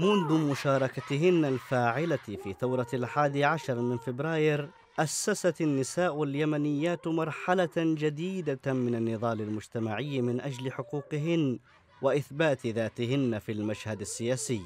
منذ مشاركتهن الفاعلة في ثورة الحادي عشر من فبراير أسست النساء اليمنيات مرحلة جديدة من النضال المجتمعي من أجل حقوقهن وإثبات ذاتهن في المشهد السياسي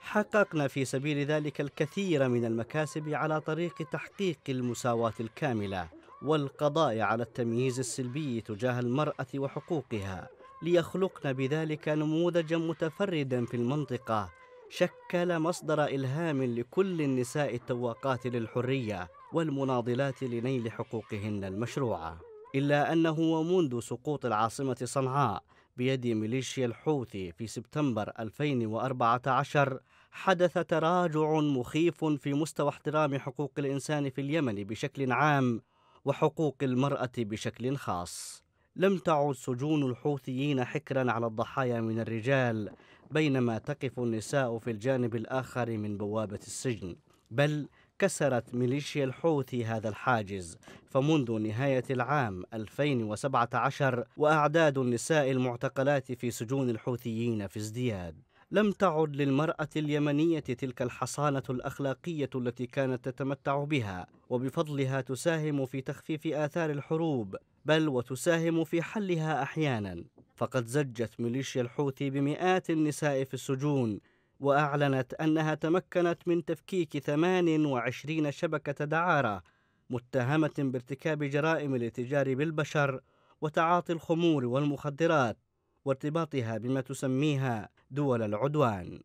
حققنا في سبيل ذلك الكثير من المكاسب على طريق تحقيق المساواة الكاملة والقضاء على التمييز السلبي تجاه المرأة وحقوقها ليخلقن بذلك نموذجا متفردا في المنطقة شكل مصدر إلهام لكل النساء التواقات للحرية والمناضلات لنيل حقوقهن المشروعة إلا أنه ومنذ سقوط العاصمة صنعاء بيد ميليشيا الحوثي في سبتمبر 2014 حدث تراجع مخيف في مستوى احترام حقوق الإنسان في اليمن بشكل عام وحقوق المرأة بشكل خاص لم تعد سجون الحوثيين حكرا على الضحايا من الرجال بينما تقف النساء في الجانب الآخر من بوابة السجن بل كسرت ميليشيا الحوثي هذا الحاجز فمنذ نهاية العام 2017 وأعداد النساء المعتقلات في سجون الحوثيين في ازدياد لم تعد للمرأة اليمنية تلك الحصانة الأخلاقية التي كانت تتمتع بها وبفضلها تساهم في تخفيف آثار الحروب بل وتساهم في حلها أحيانا فقد زجت ميليشيا الحوثي بمئات النساء في السجون وأعلنت أنها تمكنت من تفكيك 28 شبكة دعارة متهمة بارتكاب جرائم الاتجار بالبشر وتعاطي الخمور والمخدرات وارتباطها بما تسميها دول العدوان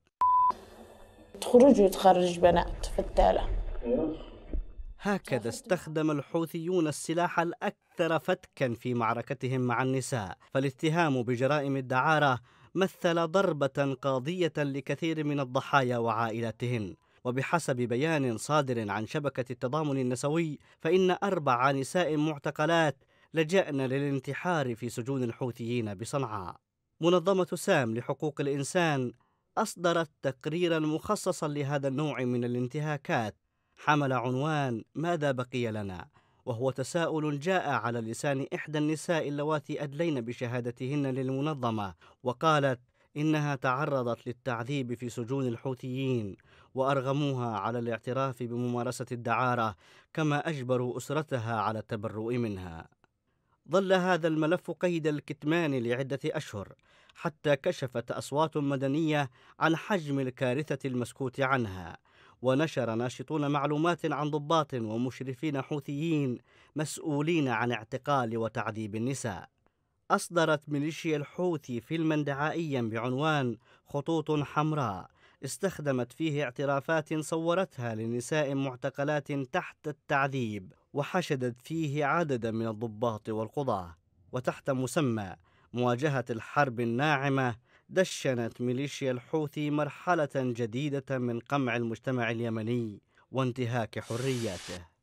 تخرج وتخرج بنات فتالة هكذا استخدم الحوثيون السلاح الأكثر فتكا في معركتهم مع النساء فالاتهام بجرائم الدعارة مثل ضربة قاضية لكثير من الضحايا وعائلاتهن وبحسب بيان صادر عن شبكة التضامن النسوي فإن أربع نساء معتقلات لجأن للانتحار في سجون الحوثيين بصنعاء منظمة سام لحقوق الإنسان أصدرت تقريرا مخصصا لهذا النوع من الانتهاكات حمل عنوان ماذا بقي لنا وهو تساؤل جاء على لسان إحدى النساء اللواتي أدلين بشهادتهن للمنظمة وقالت إنها تعرضت للتعذيب في سجون الحوثيين وأرغموها على الاعتراف بممارسة الدعارة كما أجبروا أسرتها على التبرؤ منها ظل هذا الملف قيد الكتمان لعدة أشهر حتى كشفت أصوات مدنية عن حجم الكارثة المسكوت عنها ونشر ناشطون معلومات عن ضباط ومشرفين حوثيين مسؤولين عن اعتقال وتعذيب النساء أصدرت ميليشيا الحوثي فيلما دعائيا بعنوان خطوط حمراء استخدمت فيه اعترافات صورتها لنساء معتقلات تحت التعذيب وحشدت فيه عددا من الضباط والقضاة وتحت مسمى مواجهة الحرب الناعمة دشنت ميليشيا الحوثي مرحلة جديدة من قمع المجتمع اليمني وانتهاك حرياته